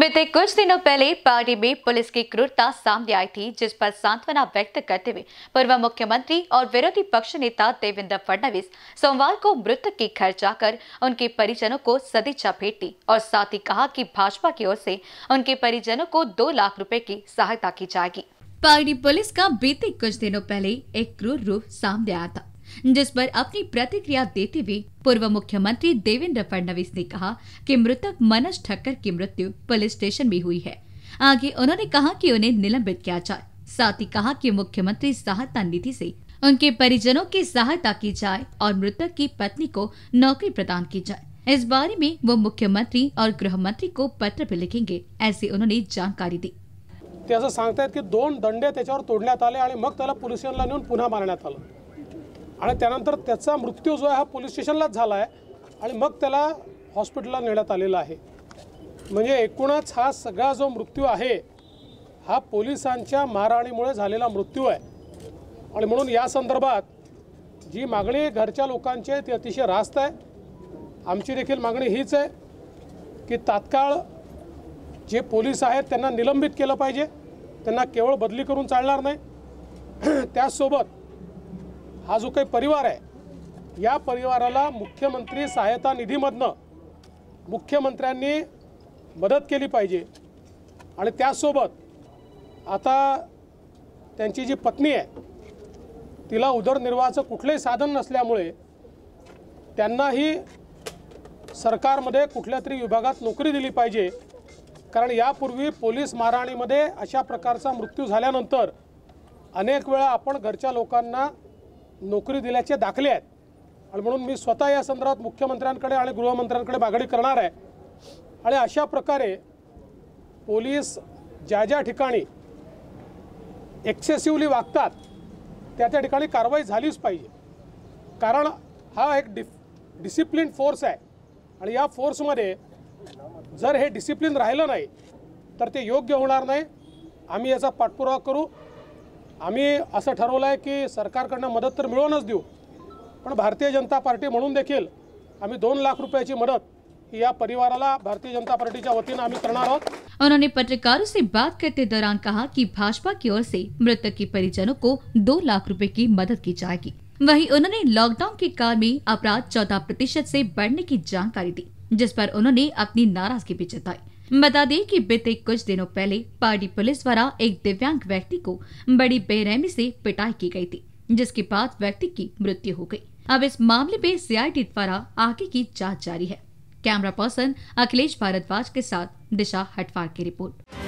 बीते कुछ दिनों पहले पार्टी में पुलिस की क्रूरता सामने आई थी जिस पर सांत्वना व्यक्त करते हुए पूर्व मुख्यमंत्री और विरोधी पक्ष नेता देवेंद्र फडणवीस सोमवार को मृतक के घर जाकर उनके परिजनों को सदिच्छा भेंट दी और साथ ही कहा कि भाजपा की ओर से उनके परिजनों को दो लाख रुपए की सहायता की जाएगी पार्टी पुलिस का बीते कुछ दिनों पहले एक क्रूर रूप सामने आया था जिस पर अपनी प्रतिक्रिया देते हुए पूर्व मुख्यमंत्री देवेंद्र फडणवीस ने कहा कि मृतक मनोज ठक्कर की मृत्यु पुलिस स्टेशन में हुई है आगे उन्होंने कहा कि उन्हें निलंबित किया जाए साथ ही कहा कि मुख्यमंत्री सहायता निधि से उनके परिजनों की सहायता की जाए और मृतक की पत्नी को नौकरी प्रदान की जाए इस बारे में वो मुख्यमंत्री और गृह मंत्री को पत्र भी लिखेंगे ऐसी उन्होंने जानकारी दी संगता है कि की दोन दंडे तोड़ तोडण्यात आले मग आणि त्यानंतर त्याचा मृत्यू जो आहे हा पोलीस स्टेशनलाच झाला आहे आणि मग त्याला हॉस्पिटलला नेण्यात आलेला आहे म्हणजे एकूणच हा सगळा जो मृत्यू आहे हा पोलिसांच्या मारहाणीमुळे झालेला मृत्यू आहे आणि म्हणून या संदर्भात जी मागणी घरच्या लोकांची आहे ती अतिशय रास्त आहे आमची देखील मागणी हीच आहे की तात्काळ जे पोलीस आहेत त्यांना निलंबित केलं पाहिजे त्यांना केवळ बदली करून चालणार नाही त्याचसोबत हा जो काही परिवार आहे या परिवाराला मुख्यमंत्री सहायता निधीमधनं मुख्यमंत्र्यांनी मदत केली पाहिजे आणि त्यासोबत आता त्यांची जी पत्नी आहे तिला उदरनिर्वाहाचं कुठलंही साधन नसल्यामुळे त्यांनाही सरकारमध्ये कुठल्या तरी विभागात नोकरी दिली पाहिजे कारण यापूर्वी पोलीस मारहाणीमध्ये अशा प्रकारचा मृत्यू झाल्यानंतर अनेक वेळा आपण घरच्या लोकांना नोकरी दिल्याचे दाखले आहेत आणि म्हणून मी स्वतः या संदर्भात मुख्यमंत्र्यांकडे आणि गृहमंत्र्यांकडे मागणी करणार आहे आणि अशा प्रकारे पोलीस ज्या ज्या ठिकाणी एक्सेसिव्हली वागतात त्या त्या ठिकाणी कारवाई झालीच पाहिजे कारण हा एक डि डिसिप्लिन फोर्स आहे आणि या फोर्समध्ये जर हे डिसिप्लिन राहिलं नाही तर ते योग्य होणार नाही आम्ही याचा पाठपुरावा करू आम्मी अरवल है कि की मदद तो तर भारतीय जनता पार्टी मनु देखी आम्मी दोन लाख की मदद या परिवाराला भारतीय जनता पार्टी वतीनं आम्ही करणार उन्होंने पत्रकारों से बात करते दौरान कहा कि भाजपा की ओर से मृतक के परिजनों को दो लाख रुपए की मदद की जाएगी वहीं उन्होंने लॉकडाउन के काल में अपराध चौदह प्रतिशत ऐसी बढ़ने की जानकारी दी जिस पर उन्होंने अपनी नाराजगी भी जताई बता दें कि बीते कुछ दिनों पहले पार्टी पुलिस द्वारा एक दिव्यांग व्यक्ति को बड़ी बेरहमी से पिटाई की गई थी जिसके बाद व्यक्ति की मृत्यु हो गई अब इस मामले में सीआईडी द्वारा आगे की जांच जारी है कैमरा पर्सन अखिलेश भारद्वाज के साथ दिशा हटवार की रिपोर्ट